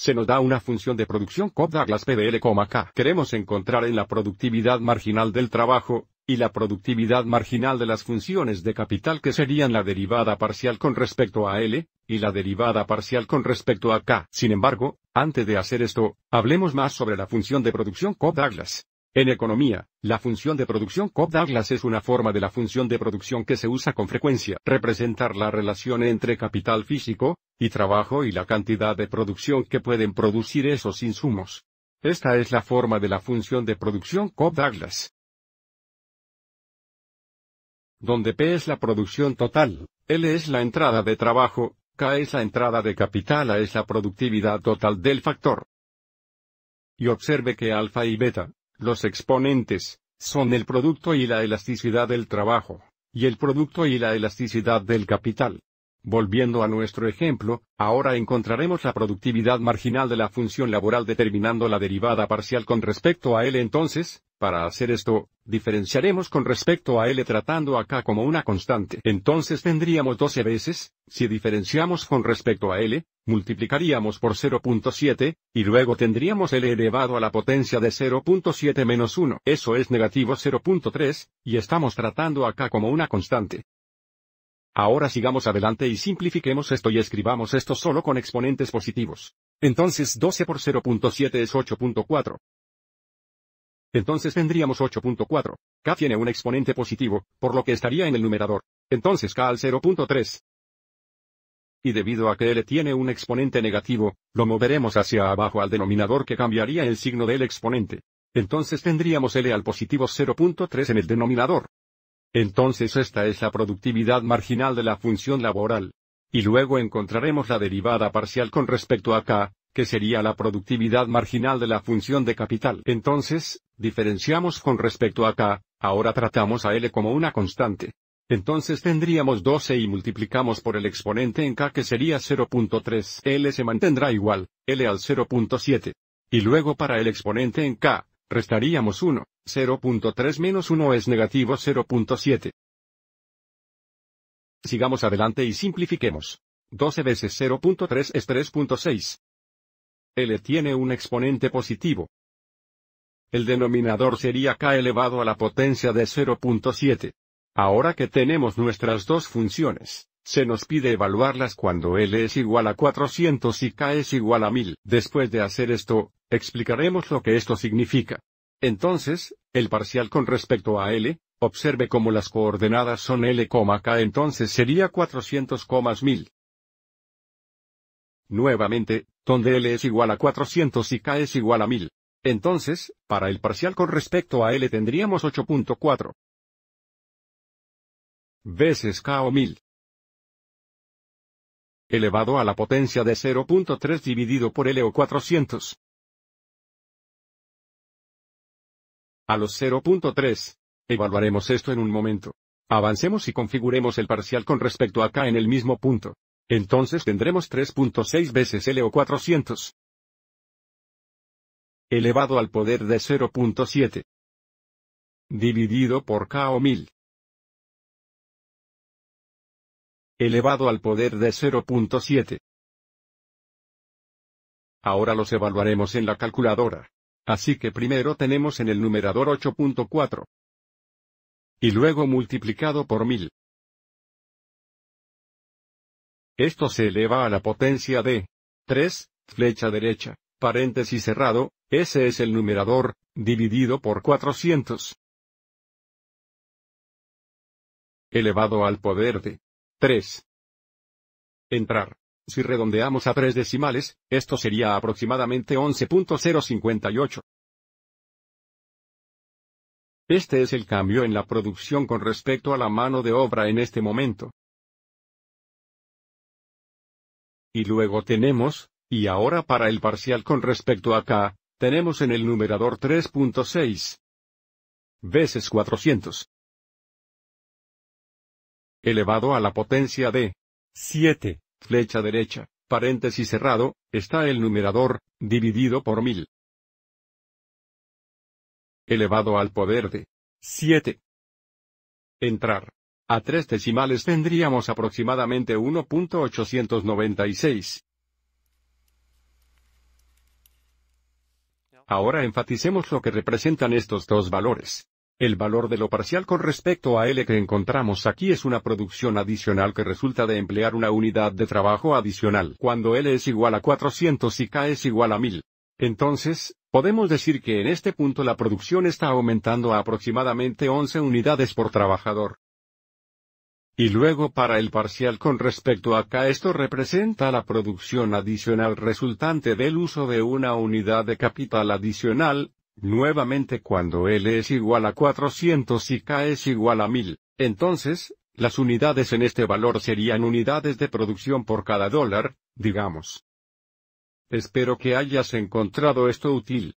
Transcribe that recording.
se nos da una función de producción COP Douglas PDL, K. Queremos encontrar en la productividad marginal del trabajo, y la productividad marginal de las funciones de capital que serían la derivada parcial con respecto a L, y la derivada parcial con respecto a K. Sin embargo, antes de hacer esto, hablemos más sobre la función de producción Cobb-Douglas. En economía, la función de producción cobb douglas es una forma de la función de producción que se usa con frecuencia. Representar la relación entre capital físico, y trabajo y la cantidad de producción que pueden producir esos insumos. Esta es la forma de la función de producción cobb douglas donde P es la producción total, L es la entrada de trabajo, K es la entrada de capital, A es la productividad total del factor. Y observe que alfa y beta, los exponentes, son el producto y la elasticidad del trabajo, y el producto y la elasticidad del capital. Volviendo a nuestro ejemplo, ahora encontraremos la productividad marginal de la función laboral determinando la derivada parcial con respecto a él entonces, para hacer esto, diferenciaremos con respecto a L tratando acá como una constante. Entonces tendríamos 12 veces, si diferenciamos con respecto a L, multiplicaríamos por 0.7, y luego tendríamos L elevado a la potencia de 0.7 menos 1. Eso es negativo 0.3, y estamos tratando acá como una constante. Ahora sigamos adelante y simplifiquemos esto y escribamos esto solo con exponentes positivos. Entonces 12 por 0.7 es 8.4. Entonces tendríamos 8.4. K tiene un exponente positivo, por lo que estaría en el numerador. Entonces K al 0.3. Y debido a que L tiene un exponente negativo, lo moveremos hacia abajo al denominador que cambiaría el signo del exponente. Entonces tendríamos L al positivo 0.3 en el denominador. Entonces esta es la productividad marginal de la función laboral. Y luego encontraremos la derivada parcial con respecto a K, que sería la productividad marginal de la función de capital. Entonces, diferenciamos con respecto a k, ahora tratamos a L como una constante. Entonces tendríamos 12 y multiplicamos por el exponente en k que sería 0.3. L se mantendrá igual, L al 0.7. Y luego para el exponente en k, restaríamos 1. 0.3 menos 1 es negativo 0.7. Sigamos adelante y simplifiquemos. 12 veces 0.3 es 3.6. L tiene un exponente positivo, el denominador sería k elevado a la potencia de 0.7. Ahora que tenemos nuestras dos funciones, se nos pide evaluarlas cuando L es igual a 400 y K es igual a 1000. Después de hacer esto, explicaremos lo que esto significa. Entonces, el parcial con respecto a L, observe como las coordenadas son L, K entonces sería 400, 1000. Nuevamente, donde L es igual a 400 y K es igual a 1000, entonces, para el parcial con respecto a L tendríamos 8.4 veces K o 1000 elevado a la potencia de 0.3 dividido por L o 400. A los 0.3. Evaluaremos esto en un momento. Avancemos y configuremos el parcial con respecto a K en el mismo punto. Entonces tendremos 3.6 veces L o 400 elevado al poder de 0.7 dividido por k o 1000 elevado al poder de 0.7 Ahora los evaluaremos en la calculadora. Así que primero tenemos en el numerador 8.4 y luego multiplicado por 1000. Esto se eleva a la potencia de 3, flecha derecha paréntesis cerrado, ese es el numerador, dividido por 400. Elevado al poder de 3. Entrar. Si redondeamos a tres decimales, esto sería aproximadamente 11.058. Este es el cambio en la producción con respecto a la mano de obra en este momento. Y luego tenemos, y ahora para el parcial con respecto a k, tenemos en el numerador 3.6 veces 400 elevado a la potencia de 7, flecha derecha, paréntesis cerrado, está el numerador, dividido por 1000 elevado al poder de 7. Entrar. A tres decimales tendríamos aproximadamente 1.896. Ahora enfaticemos lo que representan estos dos valores. El valor de lo parcial con respecto a L que encontramos aquí es una producción adicional que resulta de emplear una unidad de trabajo adicional cuando L es igual a 400 y K es igual a 1000. Entonces, podemos decir que en este punto la producción está aumentando a aproximadamente 11 unidades por trabajador. Y luego para el parcial con respecto a K esto representa la producción adicional resultante del uso de una unidad de capital adicional, nuevamente cuando L es igual a 400 y K es igual a 1000, entonces, las unidades en este valor serían unidades de producción por cada dólar, digamos. Espero que hayas encontrado esto útil.